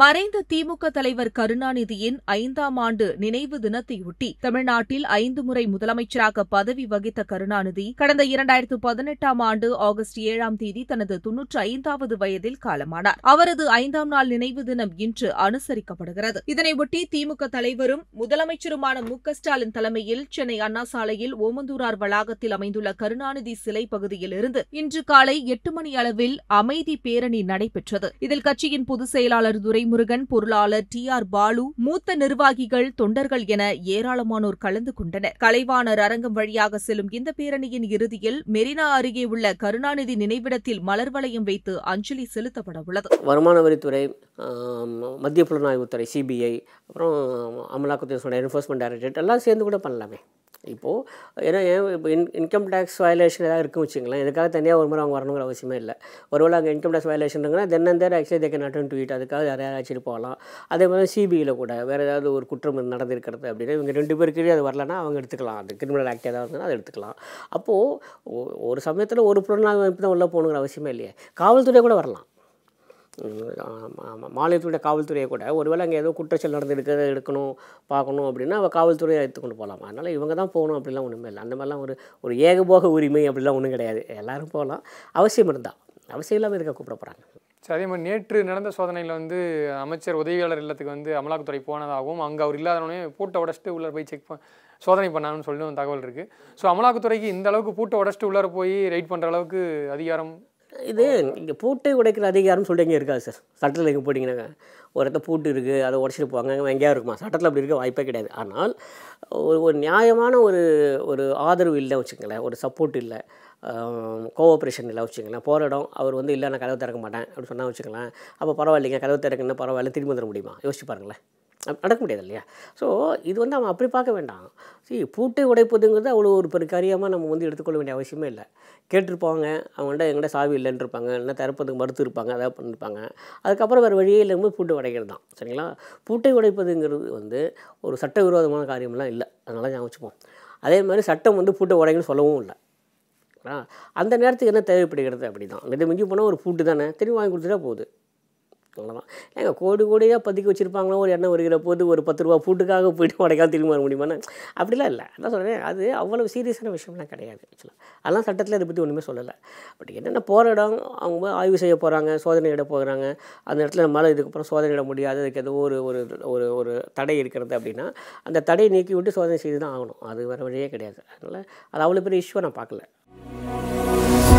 மறைந்த திமுக தலைவர் கருணாநிதியின் ஐந்தாம் ஆண்டு நினைவு தினத்தையொட்டி தமிழ்நாட்டில் ஐந்து முறை முதலமைச்சராக பதவி வகித்த கருணாநிதி கடந்த இரண்டாயிரத்து பதினெட்டாம் ஆண்டு ஆகஸ்ட் ஏழாம் தேதி தனது தொன்னூற்று ஐந்தாவது வயதில் காலமானார் அவரது ஐந்தாம் நாள் நினைவு தினம் இன்று அனுசரிக்கப்படுகிறது இதனையொட்டி திமுக தலைவரும் முதலமைச்சருமான மு ஸ்டாலின் தலைமையில் சென்னை அண்ணா சாலையில் ஓமந்தூரார் வளாகத்தில் அமைந்துள்ள கருணாநிதி சிலை பகுதியிலிருந்து இன்று காலை எட்டு மணி அளவில் அமைதி பேரணி நடைபெற்றது இதில் கட்சியின் பொதுச் செயலாளர் துரைமுருகன் பொருளாளர் டி ஆர் பாலு மூத்த நிர்வாகிகள் தொண்டர்கள் என ஏராளமானோர் கலந்து கொண்டனர் கலைவாணர் அரங்கம் வழியாக செல்லும் இந்த பேரணியின் இறுதியில் மெரினா அருகே உள்ள கருணாநிதி நினைவிடத்தில் மலர் வளையம் வைத்து அஞ்சலி செலுத்தப்பட உள்ளது வருமான வரித்துறை மத்திய புலனாய்வுத்துறை சிபிஐ அப்புறம் அமலாக்கத்துறை சொன்ன என்ஃபோர்ஸ்மெண்ட் டைரக்டரேட் எல்லாம் சேர்ந்து கூட பண்ணலாமே இப்போது ஏன்னா ஏன் இப்போ இன் இன்கம் டேக்ஸ் வயலேஷன் ஏதாவது இருக்கும் வச்சுங்களேன் இதுக்காக தனியாக ஒரு முறை அவங்க வரணுங்கிற அவசியமே இல்லை ஒருவேளை அங்கே இன்கம் டேக்ஸ் வயலேஷனுங்கன்னா தென் அந்த ஆக்சுவலி தேக்க கேன் ட்வீட் அதுக்காக யாரையாவது அழைச்சிட்டு போகலாம் அதே மாதிரி சிபிஐயில் கூட வேறு ஏதாவது ஒரு குற்றம் நடந்திருக்கிறது அப்படின்னா இவங்க ரெண்டு பேருக்கிட்டே அது வரலன்னா அவங்க எடுத்துக்கலாம் அது கிரிமினல் ஆக்ட் ஏதாவது இருந்ததுன்னா அதை எடுத்துக்கலாம் அப்போது ஒரு சமயத்தில் ஒரு புலனாக அமைப்பு தான் உள்ளே போகணுங்கிற அவசியமே இல்லையே காவல்துறை கூட வரலாம் மாநிலத்துடைய காவல்துறையை கூட ஒருவேளை அங்கே ஏதோ குற்றச்சல் நடந்துருக்க எடுக்கணும் பார்க்கணும் அப்படின்னா அவள் காவல்துறையை எடுத்துக்கொண்டு போகலாம் அதனால் இவங்க தான் போகணும் அப்படிலாம் ஒன்றுமே இல்லை அந்த மாதிரிலாம் ஒரு ஒரு ஏகபோக உரிமை அப்படிலாம் ஒன்றும் கிடையாது எல்லோரும் போகலாம் அவசியம் இருந்தால் அவசியம் இல்லாமல் இருக்க கூப்பிட போகிறாங்க சரி அதே மாதிரி நேற்று நடந்த சோதனையில் வந்து அமைச்சர் உதவியாளர் இல்லத்துக்கு வந்து அமலாக்கத்துறை போனதாகவும் அங்கே அவர் இல்லாதவனே பூட்டை உடச்சிட்டு உள்ளே போய் செக் சோதனை பண்ணாங்கன்னு சொல்லி தகவல் இருக்குது ஸோ அமலாக்கத்துறைக்கு இந்த அளவுக்கு பூட்டை உடச்சிட்டு உள்ளார போய் ரைட் பண்ணுற அளவுக்கு அதிகாரம் இது இங்கே பூட்டை உடைக்கிற அதிகாரம்னு சொல்லிட்டு எங்கே இருக்காது சார் சட்டத்தில் எங்கே போட்டிங்கன்னாங்க ஒரு இடத்த பூட்டு இருக்குது அதை போவாங்க எங்கேயாவது இருக்குமா சட்டத்தில் அப்படி இருக்க வாய்ப்பே கிடையாது ஆனால் ஒரு ஒரு நியாயமான ஒரு ஒரு ஆதரவு இல்லை வச்சுக்கங்களேன் ஒரு சப்போர்ட் இல்லை கோஆப்ரேஷன் இல்லை வச்சுக்கங்களேன் போகிற இடம் அவர் வந்து இல்லை நான் கதவை திறக்க மாட்டேன் அப்படின்னு சொன்னால் வச்சுக்கலாம் அப்போ பரவாயில்லைங்க கதவை திறக்குன்னா பரவாயில்ல திரும்பி வந்துட முடியுமா யோசிச்சு பாருங்களேன் நடக்க முடியாது இல்லையா ஸோ இது வந்து அவன் அப்படி பார்க்க வேண்டாம் சரி பூட்டை உடைப்பதுங்கிறது அவ்வளோ ஒரு பெரிய காரியமாக நம்ம வந்து எடுத்துக்கொள்ள வேண்டிய அவசியமே இல்லை கேட்டிருப்பாங்க அவங்கள்ட்ட எங்கள்கிட்ட சாவி இல்லைன்னு இருப்பாங்க இல்லை திறப்பதுக்கு மறுத்து இருப்பாங்க அதாவது பண்ணியிருப்பாங்க அதுக்கப்புறம் வேறு வழியே இல்லைங்கும்போது பூட்டை உடைக்கிறது தான் சரிங்களா பூட்டை உடைப்பதுங்கிறது வந்து ஒரு சட்டவிரோதமான காரியம்லாம் இல்லை அதனால் தான் வச்சுப்போம் அதே மாதிரி சட்டம் வந்து பூட்டை உடைங்கன்னு சொல்லவும் இல்லை அந்த நேரத்துக்கு என்ன தேவைப்படுகிறது அப்படி தான் மிஞ்சி போனால் ஒரு ஃபுட்டு தானே திரும்பி வாங்கி கொடுத்துட்டா போகுது அவ்வளோதான் ஏங்க கோடி கோடியாக பதுக்கி வச்சுருப்பாங்களோ ஒரு எண்ணெய் வருகிற போது ஒரு பத்து ரூபா பூட்டுக்காக போய்ட்டு உடைக்காம திரும்பி வர முடியுமா அப்படிலாம் இல்லை என்ன சொல்கிறேன் அது அவ்வளோ சீரியஸான விஷயம்லாம் கிடையாது ஆக்சுவலாக அதெல்லாம் சட்டத்தில் அதை பற்றி ஒன்றுமே சொல்லலை பட் என்னென்ன போகிற இடம் அவங்க ஆய்வு செய்ய போகிறாங்க இட போகிறாங்க அந்த இடத்துல நம்மளால் இதுக்கப்புறம் சோதனையிட முடியாது அதுக்கு ஏதோ ஒரு ஒரு ஒரு ஒரு தடை இருக்கிறது அப்படின்னா அந்த தடையை நீக்கி விட்டு சோதனை செய்து தான் ஆகணும் அது வேறு வழியே கிடையாது அதனால் அது அவ்வளோ பெரிய இஷ்யூவை நான் பார்க்கல